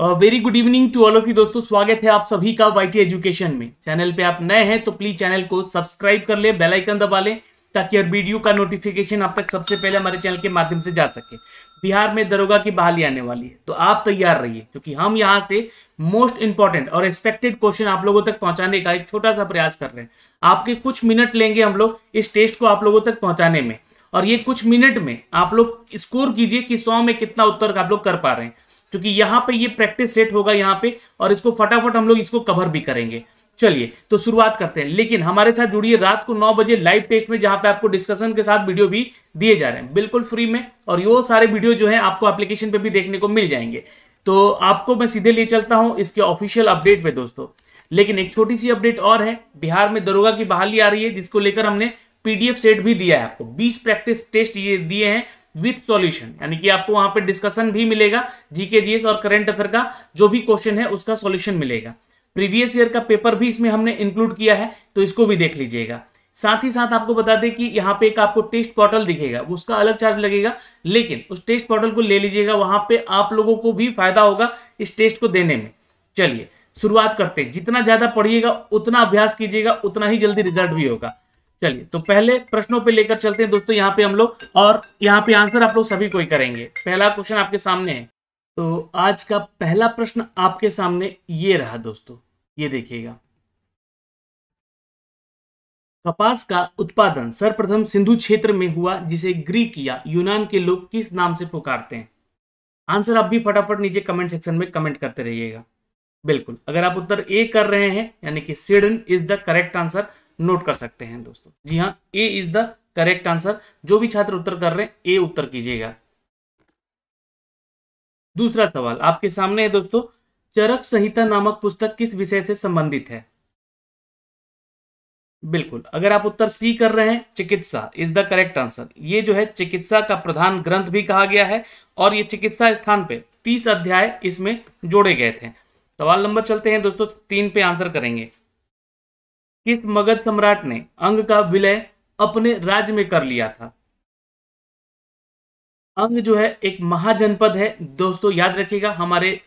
Very good evening to all of you दोस्तों स्वागत है आप सभी का वाई एजुकेशन में चैनल पे आप नए हैं तो प्लीज चैनल को सब्सक्राइब कर ले बेल आइकन दबा लें ताकि हर वीडियो का नोटिफिकेशन आप तक सबसे पहले हमारे चैनल के माध्यम से जा सके बिहार में दरोगा की बहाली आने वाली है तो आप तैयार रहिए क्योंकि हम यहाँ से मोस्ट इंपॉर्टेंट और एक्सपेक्टेड क्वेश्चन आप लोगों तक पहुंचाने का एक छोटा सा प्रयास कर रहे हैं आपके कुछ मिनट लेंगे हम लोग इस टेस्ट को आप लोगों तक पहुंचाने में और ये कुछ मिनट में आप लोग स्कोर कीजिए कि सौ में कितना उत्तर आप लोग कर पा रहे हैं क्योंकि यहाँ पे ये प्रैक्टिस सेट होगा यहाँ पे और इसको फटाफट हम लोग इसको कवर भी करेंगे चलिए तो शुरुआत करते हैं लेकिन हमारे साथ जुड़िए रात को नौ बजे लाइव टेस्ट में जहां पे आपको डिस्कशन के साथ वीडियो भी दिए जा रहे हैं बिल्कुल फ्री में और यो सारे वीडियो जो है आपको एप्लीकेशन पे भी देखने को मिल जाएंगे तो आपको मैं सीधे ले चलता हूं इसके ऑफिशियल अपडेट में दोस्तों लेकिन एक छोटी सी अपडेट और है बिहार में दरोगा की बहाली आ रही है जिसको लेकर हमने पीडीएफ सेट भी दिया है आपको 20 प्रैक्टिस टेस्ट ये दिए हैं विथ सॉल्यूशन यानी कि आपको वहां पर डिस्कशन भी मिलेगा जीके जीएस और करंट अफेयर का जो भी क्वेश्चन है उसका सॉल्यूशन मिलेगा प्रीवियस ईयर का पेपर भी इसमें हमने इंक्लूड किया है तो इसको भी देख लीजिएगा साथ ही साथ आपको बता दें कि यहाँ पे एक आपको टेस्ट पोर्टल दिखेगा उसका अलग चार्ज लगेगा लेकिन उस टेस्ट पोर्टल को ले लीजिएगा वहां पे आप लोगों को भी फायदा होगा इस टेस्ट को देने में चलिए शुरुआत करते हैं जितना ज्यादा पढ़िएगा उतना अभ्यास कीजिएगा उतना ही जल्दी रिजल्ट भी होगा चलिए तो पहले प्रश्नों पे लेकर चलते हैं दोस्तों यहाँ पे हम लोग और यहाँ पे आंसर आप लोग सभी कोई करेंगे पहला क्वेश्चन आपके सामने है तो आज का पहला प्रश्न आपके सामने ये रहा दोस्तों ये देखिएगा कपास का उत्पादन सर्वप्रथम सिंधु क्षेत्र में हुआ जिसे ग्रीक या यूनान के लोग किस नाम से पुकारते हैं आंसर आप भी फटाफट नीचे कमेंट सेक्शन में कमेंट करते रहिएगा बिल्कुल अगर आप उत्तर ए कर रहे हैं यानी कि सिडन is the correct answer note कर सकते हैं दोस्तों जी हाँ A is the correct answer जो भी छात्र उत्तर कर रहे हैं ए उत्तर कीजिएगा दूसरा सवाल आपके सामने है दोस्तों चरक संहिता नामक पुस्तक किस विषय से संबंधित है बिल्कुल अगर आप उत्तर सी कर रहे हैं चिकित्सा इज द करेक्ट आंसर ये जो है चिकित्सा का प्रधान ग्रंथ भी कहा गया है और ये चिकित्सा स्थान पे तीस अध्याय इसमें जोड़े गए थे सवाल नंबर चलते हैं दोस्तों तीन पे आंसर करेंगे किस मगध सम्राट ने अंग का विलय अपने राज्य में कर लिया था अंग जो है एक महाजनपद है दोस्तों याद रखिएगा हमारे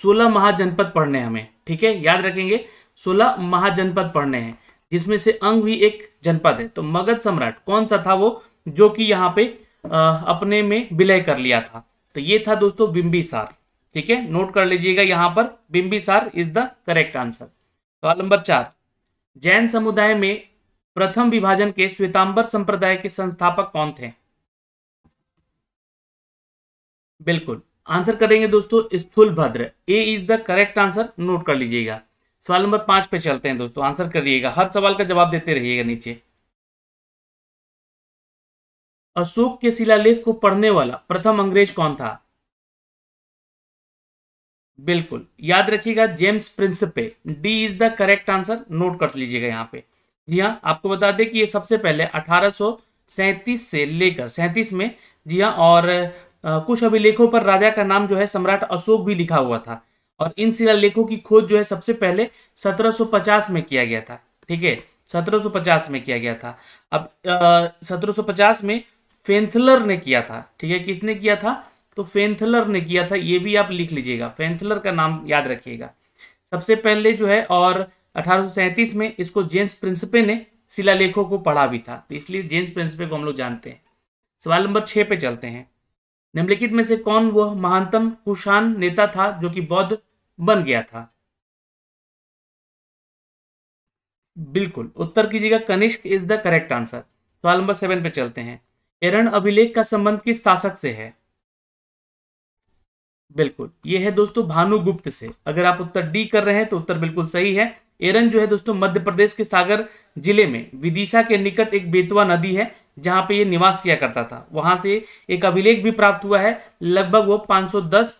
सोलह महाजनपद पढ़ने हमें ठीक है याद रखेंगे सोलह महाजनपद पढ़ने हैं जिसमें से अंग भी एक जनपद है तो मगध सम्राट कौन सा था वो जो कि यहाँ पे आ, अपने में विलय कर लिया था तो ये था दोस्तों बिंबिसार ठीक है नोट कर लीजिएगा यहाँ पर Bimbisara is the correct answer सवाल नंबर चार जैन समुदाय में प्रथम विभाजन के श्वेतांबर संप्रदाय के संस्थापक कौन थे बिल्कुल आंसर करेंगे दोस्तों Sthulabhadra A is the correct answer note कर लीजिएगा सवाल नंबर पांच पे चलते हैं दोस्तों आंसर करिएगा हर सवाल का जवाब देते रहिएगा नीचे अशोक के शिलालेख को पढ़ने वाला प्रथम अंग्रेज कौन था बिल्कुल याद रखिएगा James Prinsep D is the correct answer note कर लीजिएगा यहाँ पे जी हाँ आपको बता दें कि ये सबसे पहले अठारह से लेकर सैंतीस में जी हाँ और आ, कुछ अभिलेखों पर राजा का नाम जो है सम्राट अशोक भी लिखा हुआ था और इन शिलालेखों की खोज जो है सबसे पहले 1750 में किया गया था ठीक है 1750 में किया गया था अब आ, 1750 में फेंथलर ने किया था ठीक है किसने किया था तो फेंथलर ने किया था ये भी आप लिख लीजिएगा फेंथलर का नाम याद रखिएगा सबसे पहले जो है और अठारह में इसको जेम्स प्रिंसिपे ने शिलालेखों को पढ़ा भी था तो इसलिए जेम्स प्रिंसिपे को हम लोग जानते हैं सवाल नंबर छः पे चलते हैं निम्नलिखित में से कौन वह महानतम कुशान नेता था जो कि बौद्ध बन गया था बिल्कुल उत्तर कीजिएगा Kanishka is the correct answer सवाल नंबर सेवन पे चलते हैं एरन अभिलेख का संबंध किस शासक से है बिल्कुल ये है दोस्तों भानुगुप्त से अगर आप उत्तर डी कर रहे हैं तो उत्तर बिल्कुल सही है एरन जो है दोस्तों मध्य प्रदेश के सागर जिले में विदिशा के निकट एक बेतवा नदी है जहां पे ये निवास किया करता था वहां से एक अभिलेख भी प्राप्त हुआ है लगभग वो 510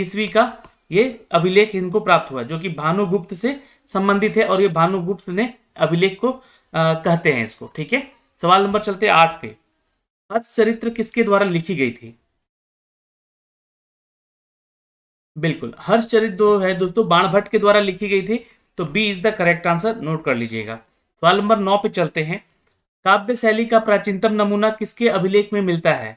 ईस्वी का ये अभिलेख इनको प्राप्त हुआ जो कि भानुगुप्त से संबंधित है और ये भानुगुप्त ने अभिलेख को आ, कहते हैं इसको ठीक है सवाल नंबर चलते आठ पे चरित्र किसके द्वारा लिखी गई थी बिल्कुल हर्षचरित दो है दोस्तों बाणभट्ट के द्वारा लिखी गई थी तो B is the correct answer note कर लीजिएगा सवाल नंबर नौ पे चलते हैं काव्य शैली का प्राचीनतम नमूना किसके अभिलेख में मिलता है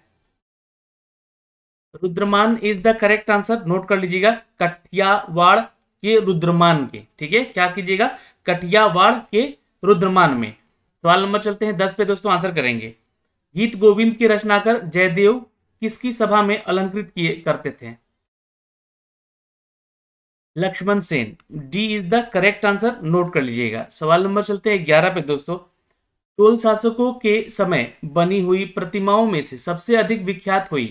Rudradaman is the correct answer note कर लीजिएगा कटियावाड़ के रुद्रमान के ठीक है क्या कीजिएगा कटियावाड़ के रुद्रमान में सवाल नंबर चलते हैं दस पे दोस्तों आंसर करेंगे गीत गोविंद की रचना कर जयदेव किसकी सभा में अलंकृत किए करते थे Lakshman Sen D is the correct answer note कर लीजिएगा सवाल नंबर चलते हैं ग्यारह पे दोस्तों चोल शासकों के समय बनी हुई प्रतिमाओं में से सबसे अधिक विख्यात हुई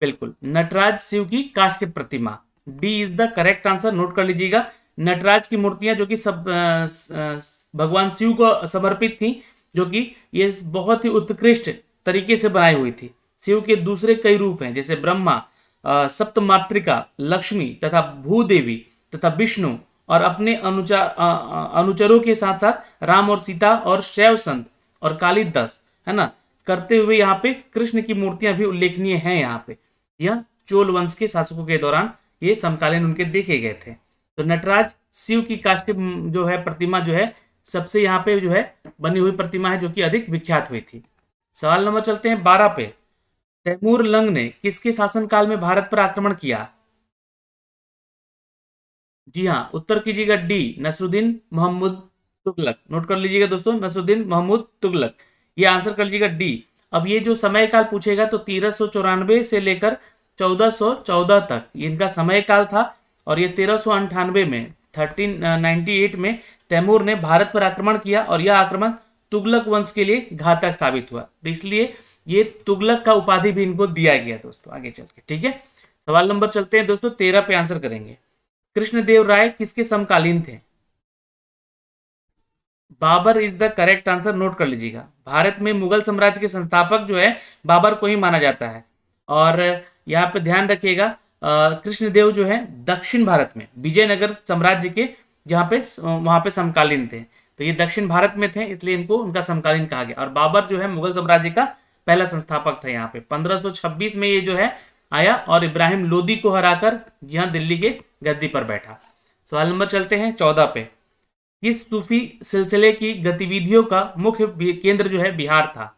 बिल्कुल नटराज शिव की की प्रतिमा D is the correct answer note कर लीजिएगा नटराज की मूर्तियां जो कि सब भगवान शिव को समर्पित थी जो कि ये बहुत ही उत्कृष्ट तरीके से बनाई हुई थी शिव के दूसरे कई रूप हैं जैसे ब्रह्मा सप्तमात्रिका लक्ष्मी तथा भूदेवी तथा विष्णु और अपने अनुचा अनुचरों के साथ साथ राम और सीता और शैव संत और कालिदास है ना करते हुए यहाँ पे कृष्ण की मूर्तियां भी उल्लेखनीय हैं यहाँ पे यह चोल वंश के शासकों के दौरान ये समकालीन उनके देखे गए थे तो नटराज शिव की काष्ट जो है प्रतिमा जो है सबसे यहाँ पे जो है बनी हुई प्रतिमा है जो कि अधिक विख्यात हुई थी सवाल नंबर चलते हैं बारह पे तैमूर लंग ने किसके शासनकाल में भारत पर आक्रमण किया जी हाँ उत्तर कीजिएगा डी नसरुद्दीन मोहम्मद तुगलक नोट कर लीजिएगा दोस्तों नसरुद्दीन मोहम्मद तुगलक ये आंसर कर लीजिएगा डी अब ये जो समय काल पूछेगा तो तेरह से लेकर 1414 तक इनका समय काल था और ये तेरह में थर्टीन नाइन्टी में तैमूर ने भारत पर आक्रमण किया और यह आक्रमण तुगलक वंश के लिए घातक साबित हुआ तो इसलिए ये तुगलक का उपाधि भी इनको दिया गया दोस्तों आगे चल के ठीक है सवाल नंबर चलते हैं दोस्तों तेरह पे आंसर करेंगे कृष्णदेव राय किसके समकालीन थे Babur is the correct answer note कर लीजिएगा भारत में मुगल साम्राज्य के संस्थापक जो है बाबर को ही माना जाता है और यहाँ पे ध्यान रखिएगा कृष्णदेव जो है दक्षिण भारत में विजयनगर साम्राज्य के जहाँ पे वहां पे समकालीन थे तो ये दक्षिण भारत में थे इसलिए इनको उनका समकालीन कहा गया और बाबर जो है मुगल साम्राज्य का पहला संस्थापक था यहाँ पे 1526 में ये जो है आया और इब्राहिम लोदी को हराकर यहाँ दिल्ली के गद्दी पर बैठा सवाल नंबर चलते हैं चौदह पे किस सूफी सिलसिले की गतिविधियों का मुख्य केंद्र जो है बिहार था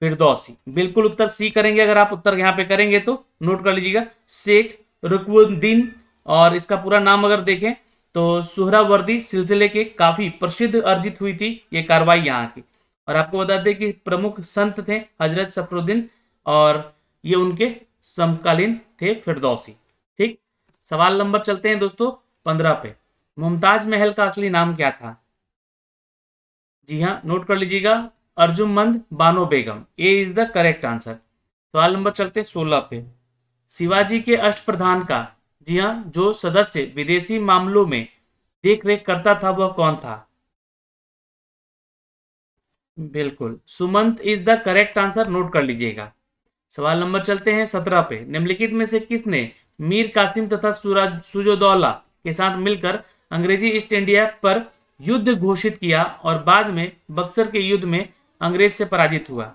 फिरदौसी बिल्कुल उत्तर सी करेंगे अगर आप उत्तर यहाँ पे करेंगे तो नोट कर लीजिएगा शेख रुकुद्दीन और इसका पूरा नाम अगर देखें तो सुहरावर्दी सिलसिले के काफी प्रसिद्ध अर्जित हुई थी ये कार्रवाई यहाँ की और आपको बता दें कि प्रमुख संत थे हजरत सफरुद्दीन और ये उनके समकालीन थे फिरदौसी ठीक सवाल नंबर चलते हैं दोस्तों पंद्रह पे मुमताज महल का असली नाम क्या था जी हाँ नोट कर लीजिएगा मंद Banu Begum A is the correct answer सवाल नंबर चलते सोलह पे शिवाजी के अष्ट प्रधान का जी हाँ जो सदस्य विदेशी मामलों में देख रेख करता था वह कौन था बिल्कुल Sumant is the correct answer note कर लीजिएगा सवाल नंबर चलते हैं सत्रह पे निम्नलिखित में से किसने मीर कासिम तथा सूरज सुजोदौला के साथ मिलकर अंग्रेजी ईस्ट इंडिया पर युद्ध घोषित किया और बाद में बक्सर के युद्ध में अंग्रेज से पराजित हुआ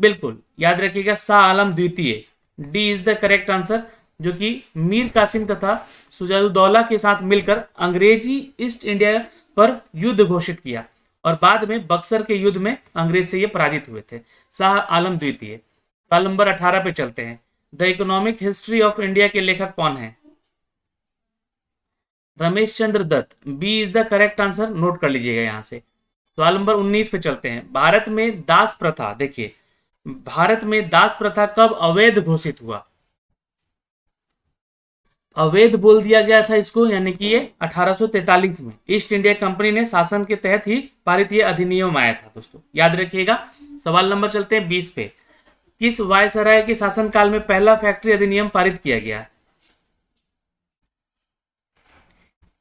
बिल्कुल याद रखिएगा शाह आलम द्वितीय D is the correct answer जो कि मीर कासिम तथा सुजादुद्दौला के साथ मिलकर अंग्रेजी ईस्ट इंडिया पर युद्ध घोषित किया और बाद में बक्सर के युद्ध में अंग्रेज से ये पराजित हुए थे शाह आलम द्वितीय साल नंबर अठारह पे चलते हैं the economic history of India के लेखक कौन है Ramesh Chandra Dutt B is the correct answer note कर लीजिएगा यहाँ से सवाल नंबर 19 पे चलते हैं भारत में दास प्रथा देखिए भारत में दास प्रथा कब अवैध घोषित हुआ अवैध बोल दिया गया था इसको यानी कि ये 1843 में ईस्ट इंडिया कंपनी ने शासन के तहत ही पारित ये अधिनियम आया था दोस्तों याद रखिएगा सवाल नंबर चलते हैं बीस पे किस वायसराय के शासनकाल में पहला फैक्ट्री अधिनियम पारित किया गया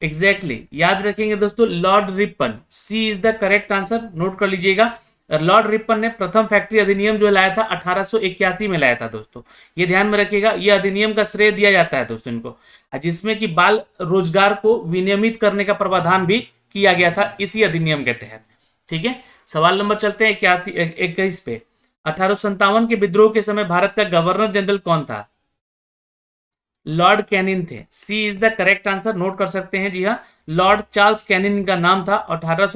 एग्जैक्टली exactly. याद रखेंगे दोस्तों Lord Ripon C is the correct answer note कर लीजिएगा लॉर्ड रिपन ने प्रथम फैक्ट्री अधिनियम जो लाया था 1881 में लाया था दोस्तों ये ध्यान में रखिएगा ये अधिनियम का श्रेय दिया जाता है दोस्तों इनको जिसमें कि बाल रोजगार को विनियमित करने का प्रावधान भी किया गया था इसी अधिनियम के तहत ठीक है सवाल नंबर चलते हैं इक्यासी इक्कीस पे अठारह के विद्रोह के समय भारत का गवर्नर जनरल कौन था लॉर्ड कैनिन थे C is the correct answer note कर सकते हैं जी हाँ लॉर्ड चार्ल्स कैनिन का नाम था अठारह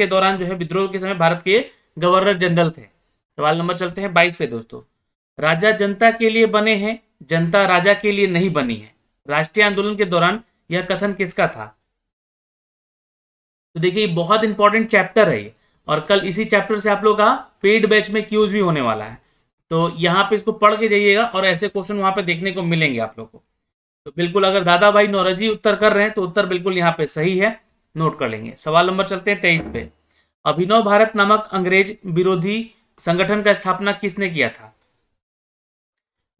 के दौरान जो है विद्रोह के समय भारत के गवर्नर जनरल थे सवाल नंबर चलते हैं बाईस पे दोस्तों राजा जनता के लिए बने हैं जनता राजा के लिए नहीं बनी है राष्ट्रीय आंदोलन के दौरान यह कथन किसका था तो देखिए बहुत इंपॉर्टेंट चैप्टर है ये और कल इसी चैप्टर से आप लोग का पेड बैच में क्यूज भी होने वाला है तो यहाँ पे इसको पढ़ के जाइएगा और ऐसे क्वेश्चन वहां पे देखने को मिलेंगे आप लोग को तो बिल्कुल अगर दादा भाई नौरजी उत्तर कर रहे हैं तो उत्तर बिल्कुल यहाँ पे सही है नोट कर लेंगे सवाल नंबर चलते हैं तेईस पे अभिनव भारत नामक अंग्रेज विरोधी संगठन का स्थापना किसने किया था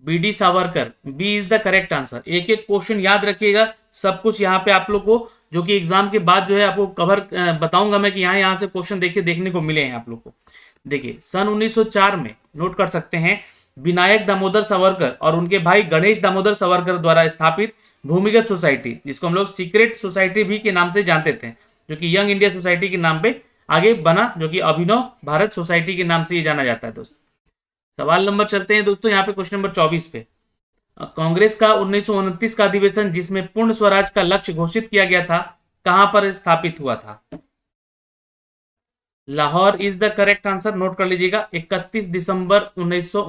V D Savarkar B is the correct answer एक एक क्वेश्चन याद रखिएगा सब कुछ यहाँ पे आप लोग को जो कि एग्जाम के बाद जो है आपको कवर बताऊंगा मैं कि यहाँ यहाँ से क्वेश्चन देखिए देखने को मिले हैं आप लोग को देखिए सन 1904 में नोट कर सकते हैं विनायक दामोदर सावरकर और उनके भाई गणेश दामोदर सावरकर द्वारा स्थापित भूमिगत सोसाइटी जिसको हम लोग सीक्रेट सोसाइटी भी के नाम से जानते थे जो कि यंग इंडिया सोसाइटी के नाम पर आगे बना जो कि अभिनव भारत सोसाइटी के नाम से ये जाना जाता है दोस्तों सवाल नंबर चलते हैं दोस्तों यहाँ पे क्वेश्चन नंबर चौबीस पे कांग्रेस का उन्नीस का अधिवेशन जिसमें पूर्ण स्वराज का लक्ष्य घोषित किया गया था कहां पर स्थापित हुआ था Lahore is the correct answer note कर लीजिएगा 31 दिसंबर उन्नीस सौ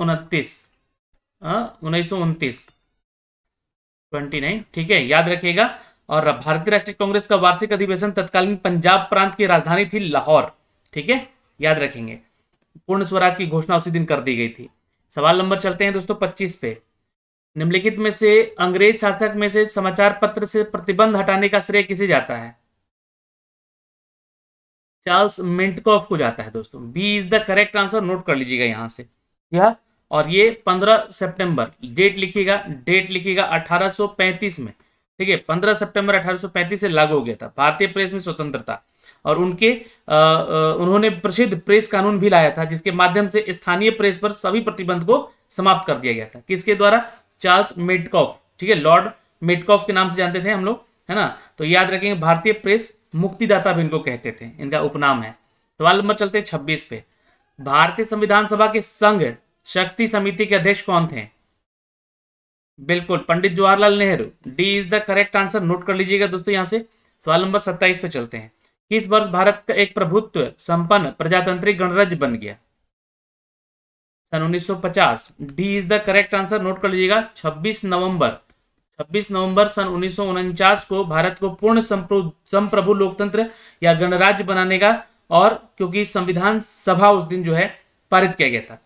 उनतीस ठीक है याद रखिएगा और भारतीय राष्ट्रीय कांग्रेस का वार्षिक अधिवेशन तत्कालीन पंजाब प्रांत की राजधानी थी लाहौर ठीक है याद रखेंगे पूर्ण स्वराज की घोषणा उसी दिन कर दी गई थी सवाल नंबर चलते हैं दोस्तों पच्चीस पे निम्नलिखित में से अंग्रेज शासक में से समाचार पत्र से प्रतिबंध हटाने का श्रेय किसे जाता है चार्ल्स मिंटकॉफ को जाता है दोस्तों B is the correct answer note कर लीजिएगा यहां से या? और ये 15 सितंबर डेट लिखिएगा डेट लिखिएगा 1835 में ठीक है पंद्रह सितंबर 1835 से लागू हो गया था भारतीय प्रेस में स्वतंत्रता और उनके आ, आ, उन्होंने प्रसिद्ध प्रेस कानून भी लाया था जिसके माध्यम से स्थानीय प्रेस पर सभी प्रतिबंध को समाप्त कर दिया गया था किसके द्वारा चार्ल्स मेटकॉफ ठीक है लॉर्ड मेटकॉफ के नाम से जानते थे हम लोग है ना तो याद रखेंगे भारतीय प्रेस मुक्तिदाता भी इनको कहते थे इनका उपनाम है सवाल नंबर चलते हैं छब्बीस पे भारतीय संविधान सभा के संघ शक्ति समिति के अध्यक्ष कौन थे बिल्कुल Pandit Jawaharlal Nehru D is the correct answer note कर लीजिएगा दोस्तों यहाँ से सवाल नंबर सत्ताईस पे चलते हैं किस वर्ष भारत का एक प्रभुत्व संपन्न प्रजातांत्रिक गणराज्य बन गया सन 1950 D is the correct answer note कर लीजिएगा 26 नवंबर 26 नवंबर सन उन्नीस को भारत को पूर्ण संप्रभु लोकतंत्र या गणराज्य बनाने का और क्योंकि संविधान सभा उस दिन जो है पारित किया गया था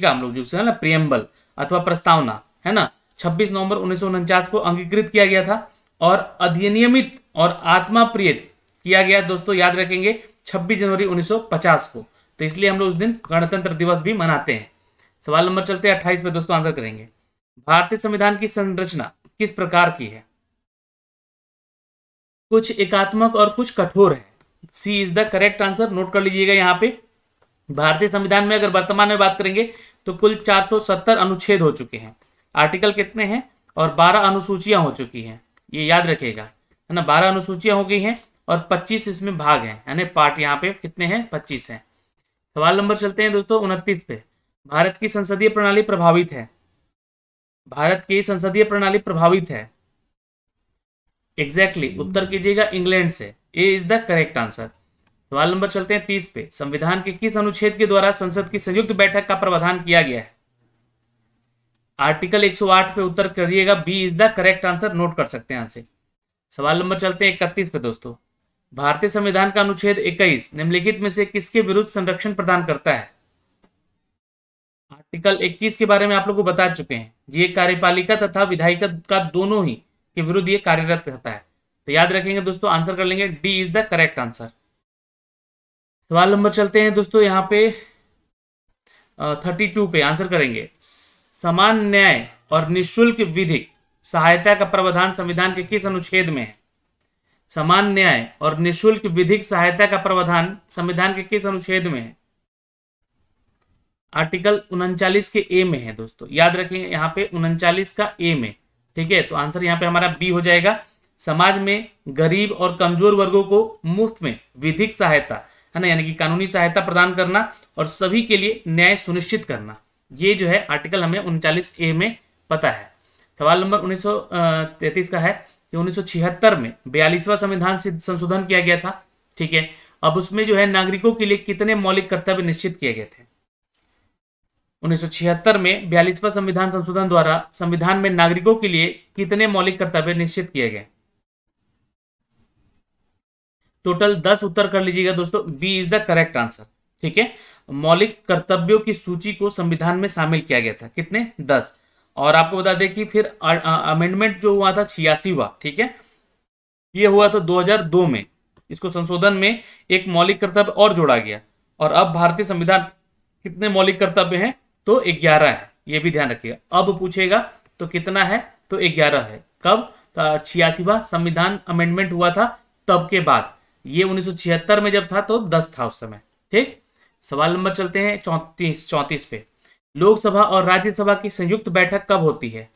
का हम लोग जो है ना प्रियम्बल अथवा प्रस्तावना है ना छब्बीस नवंबर उन्नीस को अंगीकृत किया गया था और अधिनियमित और आत्मा प्रिय किया गया दोस्तों याद रखेंगे 26 जनवरी 1950 को तो इसलिए हम लोग उस दिन गणतंत्र दिवस भी मनाते हैं सवाल नंबर चलते हैं 28 पे दोस्तों आंसर करेंगे भारतीय संविधान की संरचना किस प्रकार की है कुछ एकात्मक और कुछ कठोर है C is the correct answer note कर लीजिएगा यहाँ पे भारतीय संविधान में अगर वर्तमान में बात करेंगे तो कुल चार अनुच्छेद हो चुके हैं आर्टिकल कितने हैं और बारह अनुसूचियां हो चुकी हैं ये याद रखिएगा है ना बारह अनुसूचियां हो गई हैं और पच्चीस इसमें भाग हैं यानी पार्ट यहाँ पे कितने हैं पच्चीस हैं सवाल नंबर चलते हैं दोस्तों उनतीस पे भारत की संसदीय प्रणाली प्रभावित है भारत की संसदीय प्रणाली प्रभावित है एग्जैक्टली exactly, उत्तर कीजिएगा इंग्लैंड से A is the correct answer सवाल नंबर चलते हैं तीस पे संविधान के किस अनुच्छेद के द्वारा संसद की संयुक्त बैठक का प्रावधान किया गया है आर्टिकल 108 पे उत्तर करिएगा B is the correct answer note कर सकते हैं यहाँ से सवाल नंबर चलते हैं इकतीस पे दोस्तों भारतीय संविधान का अनुच्छेद 21 निम्नलिखित में से किसके विरुद्ध संरक्षण प्रदान करता है आर्टिकल 21 के बारे में आप लोग को बता चुके हैं ये कार्यपालिका तथा विधायिका का दोनों ही के विरुद्ध ये कार्यरत रहता है तो याद रखेंगे दोस्तों आंसर कर लेंगे D is the correct answer सवाल नंबर चलते हैं दोस्तों यहाँ पे थर्टी टू पे आंसर करेंगे समान न्याय और निशुल्क विधिक सहायता का प्रावधान संविधान के किस अनुच्छेद में है समान न्याय और निशुल्क विधिक सहायता का प्रावधान संविधान के किस अनुच्छेद में है आर्टिकल उनचालीस के ए में है दोस्तों याद रखें यहाँ पे उनचालीस का ए में ठीक है तो आंसर यहाँ पे हमारा बी हो जाएगा समाज में गरीब और कमजोर वर्गों को मुफ्त में विधिक सहायता है ना यानी कि कानूनी सहायता प्रदान करना और सभी के लिए न्याय सुनिश्चित करना ये जो है आर्टिकल हमें उनचालीस ए में पता है सवाल नंबर उन्नीस का है कि उन्नीस में बयालीसवा संविधान संशोधन किया गया था ठीक है अब उसमें जो है नागरिकों के लिए कितने मौलिक कर्तव्य निश्चित किए गए थे 1976 में बयालीसवा संविधान संशोधन द्वारा संविधान में नागरिकों के लिए कितने मौलिक कर्तव्य निश्चित किए गए टोटल 10 उत्तर कर लीजिएगा दोस्तों B is the correct answer ठीक है मौलिक कर्तव्यों की सूची को संविधान में शामिल किया गया था कितने दस और आपको बता दें कि फिर अमेंडमेंट जो हुआ था छियासी हुआ ठीक है ये हुआ था 2002 में इसको संशोधन में एक मौलिक कर्तव्य और जोड़ा गया और अब भारतीय संविधान कितने मौलिक कर्तव्य हैं तो ग्यारह है ये भी ध्यान रखिएगा अब पूछेगा तो कितना है तो ग्यारह है कब तो, छियासीवा संविधान अमेंडमेंट हुआ था तब के बाद ये 1976 में जब था तो 10 था उस समय ठीक सवाल नंबर चलते हैं चौंतीस चौंतीस पे लोकसभा और राज्यसभा की संयुक्त बैठक कब होती है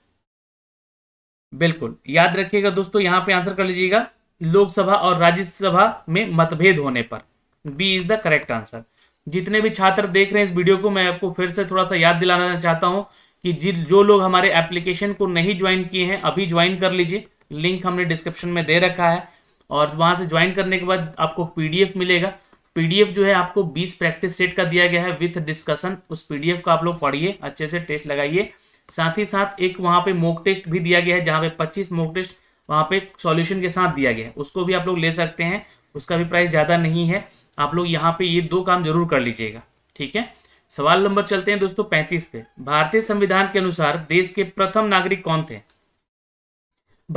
बिल्कुल याद रखिएगा दोस्तों यहाँ पे आंसर कर लीजिएगा लोकसभा और राज्यसभा में मतभेद होने पर B is the correct answer जितने भी छात्र देख रहे हैं इस वीडियो को मैं आपको फिर से थोड़ा सा याद दिलाना चाहता हूं कि जिन जो लोग हमारे एप्लीकेशन को नहीं ज्वाइन किए हैं अभी ज्वाइन कर लीजिए लिंक हमने डिस्क्रिप्शन में दे रखा है और वहां से ज्वाइन करने के बाद आपको पीडीएफ मिलेगा पीडीएफ जो है आपको 20 प्रैक्टिस सेट का दिया गया है विथ डिस्कशन उस पीडीएफ को आप लोग पढ़िए अच्छे से टेस्ट लगाइए साथ ही साथ एक वहाँ पे मोक टेस्ट भी दिया गया है जहाँ पे 25 मॉक टेस्ट वहाँ पे सॉल्यूशन के साथ दिया गया है उसको भी आप लोग ले सकते हैं उसका भी प्राइस ज़्यादा नहीं है आप लोग यहाँ पे ये दो काम जरूर कर लीजिएगा ठीक है सवाल नंबर चलते हैं दोस्तों पैंतीस पे भारतीय संविधान के अनुसार देश के प्रथम नागरिक कौन थे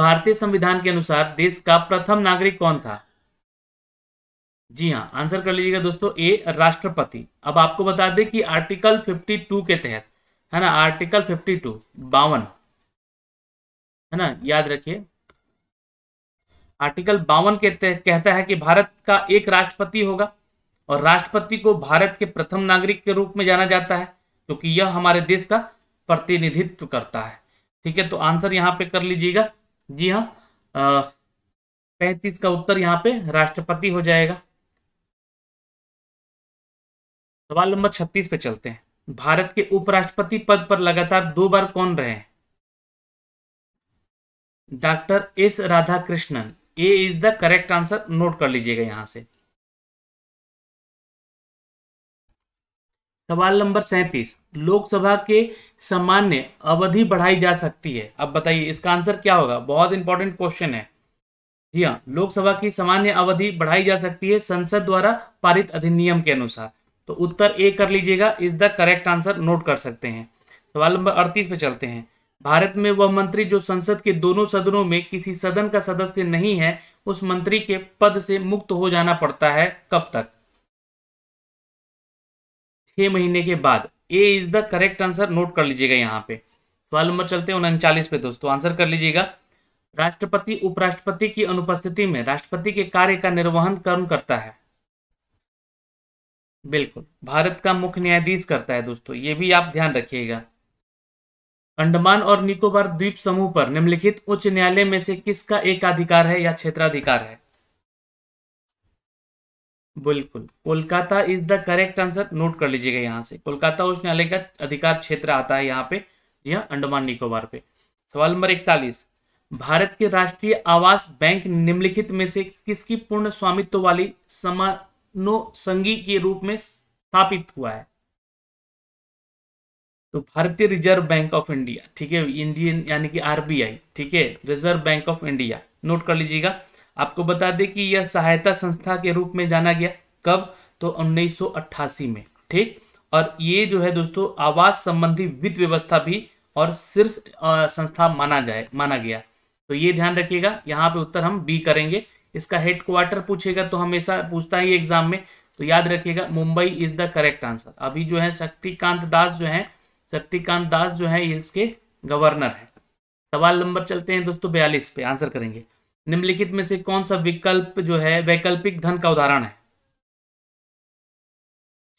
भारतीय संविधान के अनुसार देश का प्रथम नागरिक कौन था जी हाँ आंसर कर लीजिएगा दोस्तों ए राष्ट्रपति अब आपको बता दें कि आर्टिकल 52 के तहत है ना आर्टिकल 52 टू बावन है ना याद रखिए आर्टिकल बावन के तहत कहता है कि भारत का एक राष्ट्रपति होगा और राष्ट्रपति को भारत के प्रथम नागरिक के रूप में जाना जाता है क्योंकि तो यह हमारे देश का प्रतिनिधित्व करता है ठीक है तो आंसर यहाँ पे कर लीजिएगा जी हाँ पैंतीस का उत्तर यहाँ पे राष्ट्रपति हो जाएगा सवाल नंबर छत्तीस पे चलते हैं भारत के उपराष्ट्रपति पद पर लगातार दो बार कौन रहे doctor S Radhakrishnan A is the correct answer note कर लीजिएगा यहां से सवाल नंबर सैतीस लोकसभा के सामान्य अवधि बढ़ाई जा सकती है अब बताइए इसका आंसर क्या होगा बहुत इंपॉर्टेंट क्वेश्चन है जी हाँ लोकसभा की सामान्य अवधि बढ़ाई जा सकती है संसद द्वारा पारित अधिनियम के अनुसार तो उत्तर ए कर लीजिएगा is the correct answer note कर सकते हैं सवाल नंबर अड़तीस पे चलते हैं भारत में वह मंत्री जो संसद के दोनों सदनों में किसी सदन का सदस्य नहीं है उस मंत्री के पद से मुक्त हो जाना पड़ता है कब तक छह महीने के बाद A is the correct answer note कर लीजिएगा यहाँ पे सवाल नंबर चलते हैं उनचालीस पे दोस्तों आंसर कर लीजिएगा राष्ट्रपति उपराष्ट्रपति की अनुपस्थिति में राष्ट्रपति के कार्य का निर्वहन कर्म करता है बिल्कुल भारत का मुख्य न्यायाधीश करता है दोस्तों ये भी आप ध्यान रखिएगा अंडमान और निकोबार द्वीप समूह पर निम्नलिखित उच्च न्यायालय में से किसका एकाधिकार है या क्षेत्राधिकार है बिल्कुल Kolkata is the correct answer note कर लीजिएगा यहाँ से कोलकाता उच्च न्यायालय का अधिकार क्षेत्र आता है यहाँ पे जी हाँ अंडमान निकोबार पे सवाल नंबर इकतालीस भारत के राष्ट्रीय आवास बैंक निम्नलिखित में से किसकी पूर्ण स्वामित्व वाली समा नो संघी के रूप में स्थापित हुआ है तो भारतीय रिजर्व बैंक ऑफ इंडिया ठीक है इंडियन यानी कि आरबीआई ठीक है reserve bank of India note कर लीजिएगा आपको बता दें कि यह सहायता संस्था के रूप में जाना गया कब तो 1988 में ठीक और ये जो है दोस्तों आवास संबंधी वित्त व्यवस्था भी और शीर्ष संस्था माना जाए माना गया तो ये ध्यान रखिएगा यहाँ पे उत्तर हम बी करेंगे इसका हेडक्वार्टर पूछेगा तो हमेशा पूछता है एग्जाम में तो याद रखिएगा Mumbai is the correct answer अभी जो है शक्तिकांत दास जो है शक्तिकांत दास जो है इसके गवर्नर है सवाल नंबर चलते हैं दोस्तों बयालीस पे आंसर करेंगे निम्नलिखित में से कौन सा विकल्प जो है वैकल्पिक धन का उदाहरण है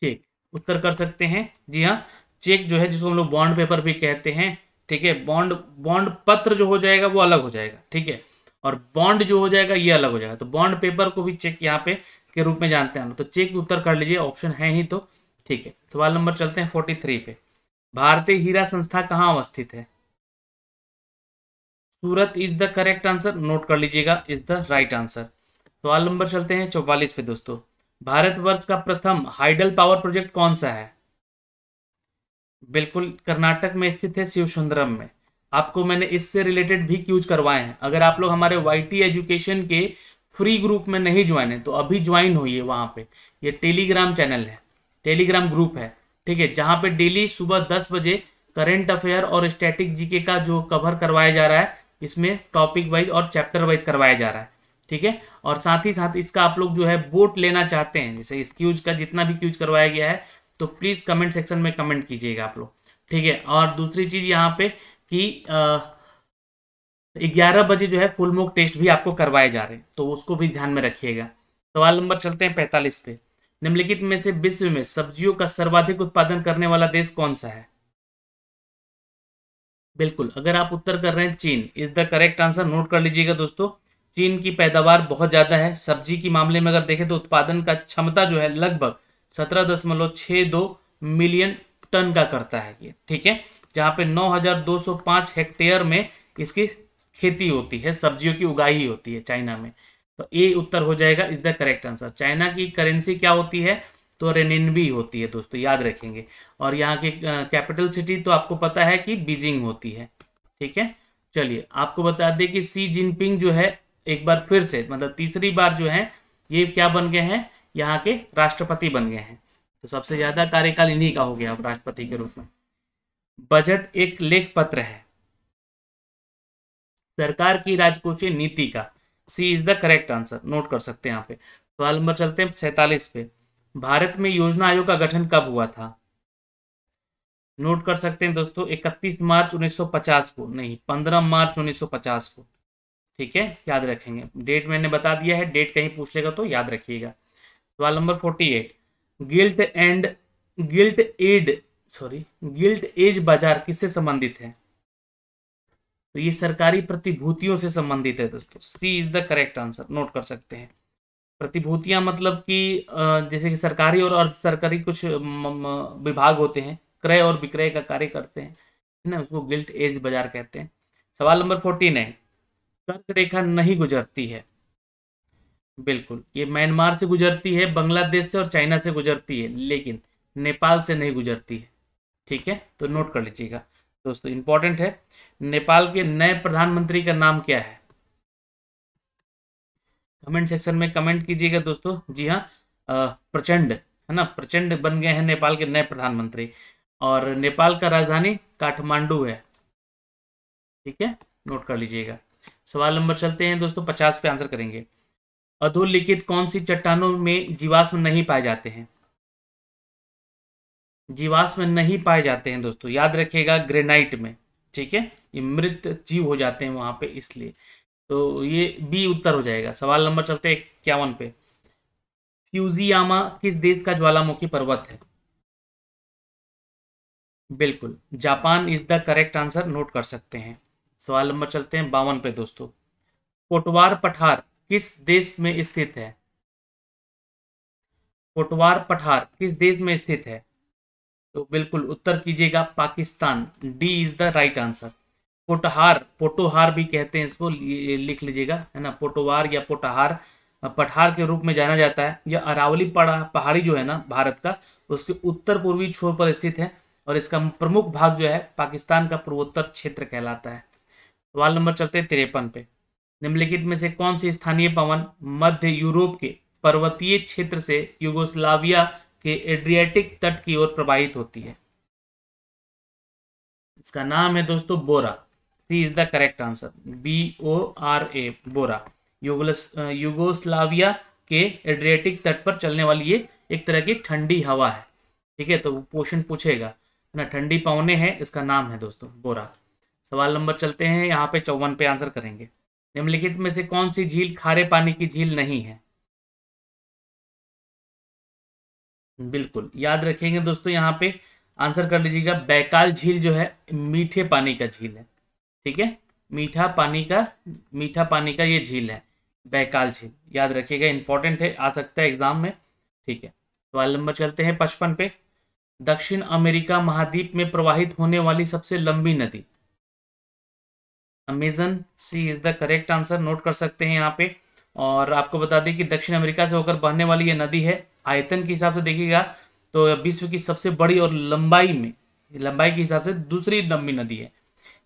चेक उत्तर कर सकते हैं जी हाँ चेक जो है जिसको हम लोग बॉन्ड पेपर भी कहते हैं ठीक है बॉन्ड बॉन्ड पत्र जो हो जाएगा वो अलग हो जाएगा ठीक है और बॉन्ड जो हो जाएगा ये अलग हो जाएगा तो बॉन्ड पेपर को भी चेक यहाँ पे के रूप में जानते हैं तो चेक उत्तर कर लीजिए ऑप्शन है ही तो ठीक है सवाल नंबर चलते हैं फोर्टी थ्री पे भारतीय हीरा संस्था कहाँ अवस्थित है Surat is the correct answer note कर लीजिएगा इज द राइट आंसर सवाल नंबर चलते हैं चौवालीस पे दोस्तों भारतवर्ष का प्रथम हाइडल पावर प्रोजेक्ट कौन सा है बिल्कुल कर्नाटक में स्थित है सुंदरम में आपको मैंने इससे रिलेटेड भी क्यूज करवाए हैं अगर आप लोग हमारे वाई एजुकेशन के फ्री ग्रुप में नहीं ज्वाइन है तो अभी ज्वाइन होइए वहाँ पे ये टेलीग्राम चैनल है टेलीग्राम ग्रुप है ठीक है जहाँ पे डेली सुबह दस बजे करेंट अफेयर और स्टैटिक जीके का जो कवर करवाया जा रहा है इसमें टॉपिक वाइज और चैप्टर वाइज करवाया जा रहा है ठीक है और साथ ही साथ इसका आप लोग जो है बोट लेना चाहते हैं जैसे इस क्यूज का जितना भी क्यूज करवाया गया है तो प्लीज़ कमेंट सेक्शन में कमेंट कीजिएगा आप लोग ठीक है और दूसरी चीज़ यहाँ पे कि ग्यारह बजे जो है फुल मोक टेस्ट भी आपको करवाए जा रहे हैं तो उसको भी ध्यान में रखिएगा सवाल नंबर चलते हैं पैंतालीस पे निम्नलिखित में से विश्व में सब्जियों का सर्वाधिक उत्पादन करने वाला देश कौन सा है बिल्कुल अगर आप उत्तर कर रहे हैं चीन is the correct answer note कर लीजिएगा दोस्तों चीन की पैदावार बहुत ज़्यादा है सब्जी के मामले में अगर देखें तो उत्पादन का क्षमता जो है लगभग सत्रह दशमलव दो मिलियन टन का करता है ये ठीक है जहाँ पे 9,205 हेक्टेयर में इसकी खेती होती है सब्जियों की उगाई होती है चाइना में तो ए उत्तर हो जाएगा is the correct answer China की करेंसी क्या होती है तो रेनिनबी होती है दोस्तों याद रखेंगे और यहाँ की कैपिटल सिटी तो आपको पता है कि बीजिंग होती है ठीक है चलिए आपको बता दें कि सी जिनपिंग जो है एक बार फिर से मतलब तीसरी बार जो है ये क्या बन गए हैं यहाँ के राष्ट्रपति बन गए हैं तो सबसे ज़्यादा कार्यकाल इन्हीं का हो गया अब राष्ट्रपति के रूप में बजट एक लेख पत्र है सरकार की राजकोषीय नीति का C is the correct answer note कर सकते हैं यहाँ पे सवाल नंबर चलते हैं सैतालीस पे भारत में योजना आयोग का गठन कब हुआ था नोट कर सकते हैं दोस्तों 31 मार्च 1950 को नहीं 15 मार्च 1950 को ठीक है याद रखेंगे डेट मैंने बता दिया है डेट कहीं पूछ लेगा तो याद रखिएगा सवाल number 48 gilt and gilt ed sorry gilt edge बाजार किससे संबंधित है तो ये सरकारी प्रतिभूतियों से संबंधित है दोस्तों C is the correct answer note कर सकते हैं प्रतिभूतियां मतलब कि जैसे कि सरकारी और अर्ध सरकारी कुछ विभाग होते हैं क्रय और विक्रय का कार्य करते हैं है ना उसको गिल्ट एज बाजार कहते हैं सवाल नंबर फोर्टीन है कर्क रेखा नहीं गुजरती है बिल्कुल ये म्यांमार से गुजरती है बांग्लादेश से और चाइना से गुजरती है लेकिन नेपाल से नहीं गुजरती है ठीक है तो नोट कर लीजिएगा दोस्तों इंपॉर्टेंट है नेपाल के नए प्रधानमंत्री का नाम क्या है कमेंट सेक्शन में कमेंट कीजिएगा दोस्तों जी हाँ प्रचंड है ना प्रचंड बन गए हैं नेपाल के नए प्रधानमंत्री और नेपाल का राजधानी काठमांडू है ठीक है नोट कर लीजिएगा सवाल नंबर चलते हैं दोस्तों पचास पे आंसर करेंगे अधोलिखित कौन सी चट्टानों में जीवाश्म नहीं पाए जाते हैं जीवाश्म नहीं पाए जाते हैं दोस्तों याद रखिएगा ग्रेनाइट में ठीक है ये मृत जीव हो जाते हैं वहां पे इसलिए तो ये बी उत्तर हो जाएगा सवाल नंबर चलते हैं इक्यावन पे फ्यूजियामा किस देश का ज्वालामुखी पर्वत है बिल्कुल Japan is the correct answer note कर सकते हैं सवाल नंबर चलते हैं बावन पे दोस्तों कोटवार पठार किस देश में स्थित है कोटवार पठार किस देश में स्थित है तो बिल्कुल उत्तर कीजिएगा Pakistan D is the right answer Potohar Potohar भी कहते हैं इसको लिख लीजिएगा है ना पोटोवार या पोटहार पठार के रूप में जाना जाता है यह अरावली पहाड़ी जो है ना भारत का उसके उत्तर पूर्वी छोर पर स्थित है और इसका प्रमुख भाग जो है पाकिस्तान का पूर्वोत्तर क्षेत्र कहलाता है सवाल नंबर चलते तिरपन पे निम्नलिखित में से कौन सी स्थानीय पवन मध्य यूरोप के पर्वतीय क्षेत्र से युगोस्लाविया के एड्रियाटिक तट की ओर प्रवाहित होती है इसका नाम है दोस्तों bora C is the correct answer B O R A bora Yugoslavia के एड्रियाटिक तट पर चलने वाली ये एक तरह की ठंडी हवा है ठीक है तो वो पोषण पूछेगा ना ठंडी पौने हैं इसका नाम है दोस्तों बोरा सवाल नंबर चलते हैं यहाँ पे चौवन पे आंसर करेंगे निम्नलिखित में से कौन सी झील खारे पानी की झील नहीं है बिल्कुल याद रखेंगे दोस्तों यहाँ पे आंसर कर लीजिएगा बैकाल झील जो है मीठे पानी का झील है ठीक है मीठा पानी का मीठा पानी का ये झील है बैकाल झील याद रखिएगा इंपॉर्टेंट है आ सकता है एग्जाम में ठीक है सवाल नंबर चलते हैं पचपन पे दक्षिण अमेरिका महाद्वीप में प्रवाहित होने वाली सबसे लंबी नदी Amazon C is the correct answer note कर सकते हैं यहाँ पे और आपको बता दें कि दक्षिण अमेरिका से होकर बहने वाली यह नदी है आयतन के हिसाब से देखिएगा तो विश्व की सबसे बड़ी और लंबाई में लंबाई के हिसाब से दूसरी लंबी नदी है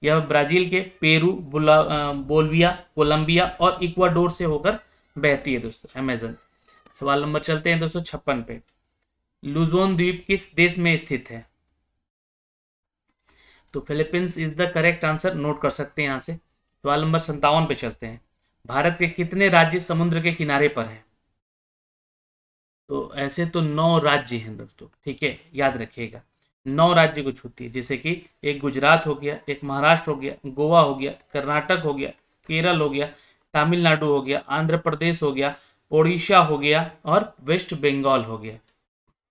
यह ब्राजील के पेरू बोलविया कोलंबिया और इक्वाडोर से होकर बहती है दोस्तों अमेजन सवाल नंबर चलते हैं दोस्तों छप्पन पे लुजोन द्वीप किस देश में स्थित है तो Philippines is the correct answer note कर सकते हैं यहाँ से सवाल नंबर संतावन पे चलते हैं भारत के कितने राज्य समुद्र के किनारे पर हैं तो ऐसे तो नौ राज्य हैं दोस्तों ठीक है याद रखिएगा नौ राज्य को छूती है जैसे कि एक गुजरात हो गया एक महाराष्ट्र हो गया गोवा हो गया कर्नाटक हो गया केरल हो गया तमिलनाडु हो गया आंध्र प्रदेश हो गया ओडिशा हो गया और वेस्ट बंगाल हो गया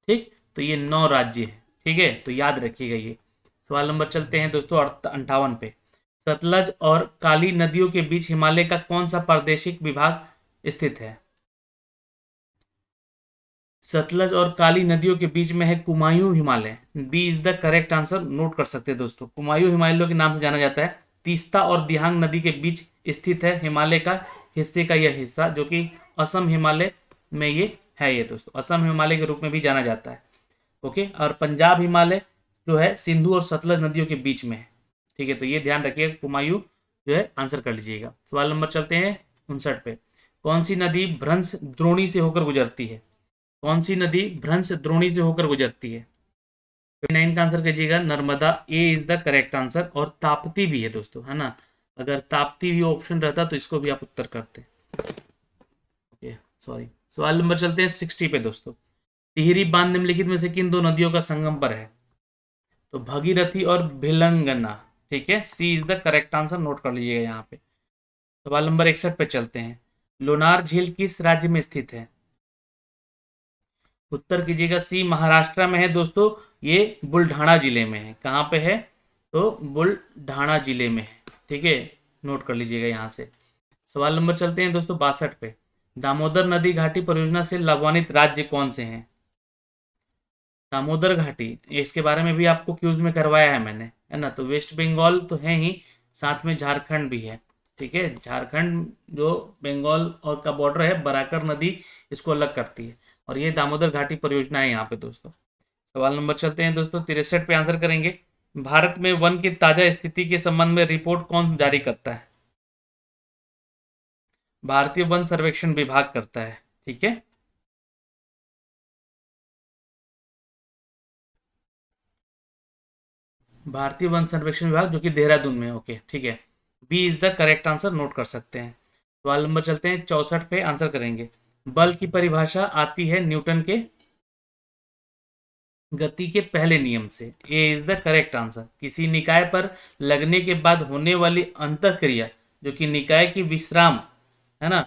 ठीक तो ये नौ राज्य है ठीक है तो याद रखिएगा ये सवाल नंबर चलते हैं दोस्तों अंठावन पे सतलज और काली नदियों के बीच हिमालय का कौन सा प्रादेशिक विभाग स्थित है सतलज और काली नदियों के बीच में है Kumaon Himalaya B is the correct answer note कर सकते हैं दोस्तों कुमायूं हिमालयों के नाम से जाना जाता है तीस्ता और दिहांग नदी के बीच स्थित है हिमालय का हिस्से का यह हिस्सा जो कि असम हिमालय में ये है ये दोस्तों असम हिमालय के रूप में भी जाना जाता है ओके और पंजाब हिमालय जो है सिंधु और सतलज नदियों के बीच में है ठीक है तो ये ध्यान रखिए कुमायू जो है आंसर कर लीजिएगा सवाल नंबर चलते हैं उनसठ पे कौन सी नदी भ्रंश द्रोणी से होकर गुजरती है कौन सी नदी भ्रंश द्रोणी से होकर गुजरती है नाइन का आंसर कीजिएगा Narmada A is the correct answer और ताप्ती भी है दोस्तों है ना अगर ताप्ती भी ऑप्शन रहता तो इसको भी आप उत्तर करते ओके सॉरी सवाल नंबर चलते हैं सिक्सटी पे दोस्तों टिहरी बांध निम्नलिखित में से किन दो नदियों का संगम पर है तो भगीरथी और भिलंगना ठीक है C is the correct answer note कर लीजिएगा यहाँ पे सवाल नंबर इकसठ पे चलते हैं लोनार झील किस राज्य में स्थित है उत्तर कीजिएगा सी महाराष्ट्र में है दोस्तों ये बुलढाणा जिले में है कहाँ पे है तो बुलढाणा जिले में है ठीक है नोट कर लीजिएगा यहाँ से सवाल नंबर चलते हैं दोस्तों बासठ पे दामोदर नदी घाटी परियोजना से लाभान्वित राज्य कौन से हैं दामोदर घाटी इसके बारे में भी आपको क्यूज में करवाया है मैंने है ना तो वेस्ट बंगाल तो है ही साथ में झारखंड भी है ठीक है झारखंड जो बंगाल और का बॉर्डर है बराकर नदी इसको अलग करती है और ये दामोदर घाटी परियोजना है यहाँ पे दोस्तों सवाल नंबर चलते हैं दोस्तों तिरसठ पे आंसर करेंगे भारत में वन की ताजा स्थिति के संबंध में रिपोर्ट कौन जारी करता है भारतीय वन सर्वेक्षण विभाग करता है ठीक है भारतीय वन संरक्षण विभाग जो कि देहरादून में ओके ठीक है B is the correct answer note कर सकते हैं सवाल नंबर चलते हैं चौसठ पे आंसर करेंगे बल की परिभाषा आती है न्यूटन के गति के पहले नियम से A is the correct answer किसी निकाय पर लगने के बाद होने वाली अंत क्रिया जो कि निकाय की विश्राम है ना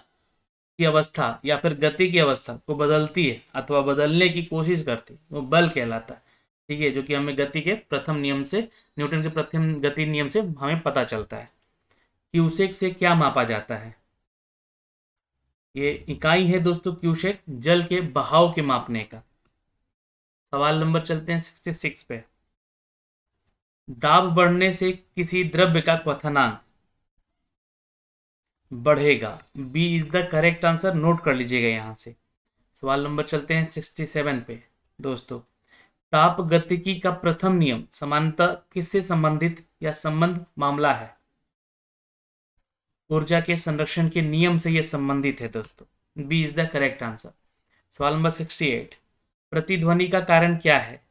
की अवस्था या फिर गति की अवस्था को बदलती है अथवा बदलने की कोशिश करती है वो बल कहलाता है ठीक है जो कि हमें गति के प्रथम नियम से न्यूटन के प्रथम गति नियम से हमें पता चलता है क्यूसेक से क्या मापा जाता है ये इकाई है दोस्तों क्यूशेक जल के बहाव के मापने का सवाल नंबर चलते हैं सिक्सटी सिक्स पे दाब बढ़ने से किसी द्रव्य का क्वथनांक बढ़ेगा B is the correct answer note कर लीजिएगा यहां से सवाल नंबर चलते हैं सिक्सटी सेवन पे दोस्तों ताप गतिकी का प्रथम नियम समानता किससे संबंधित या संबंध मामला है ऊर्जा के संरक्षण के नियम से यह संबंधित है दोस्तों B is the correct answer सवाल नंबर सिक्सटी एट प्रतिध्वनि का कारण क्या है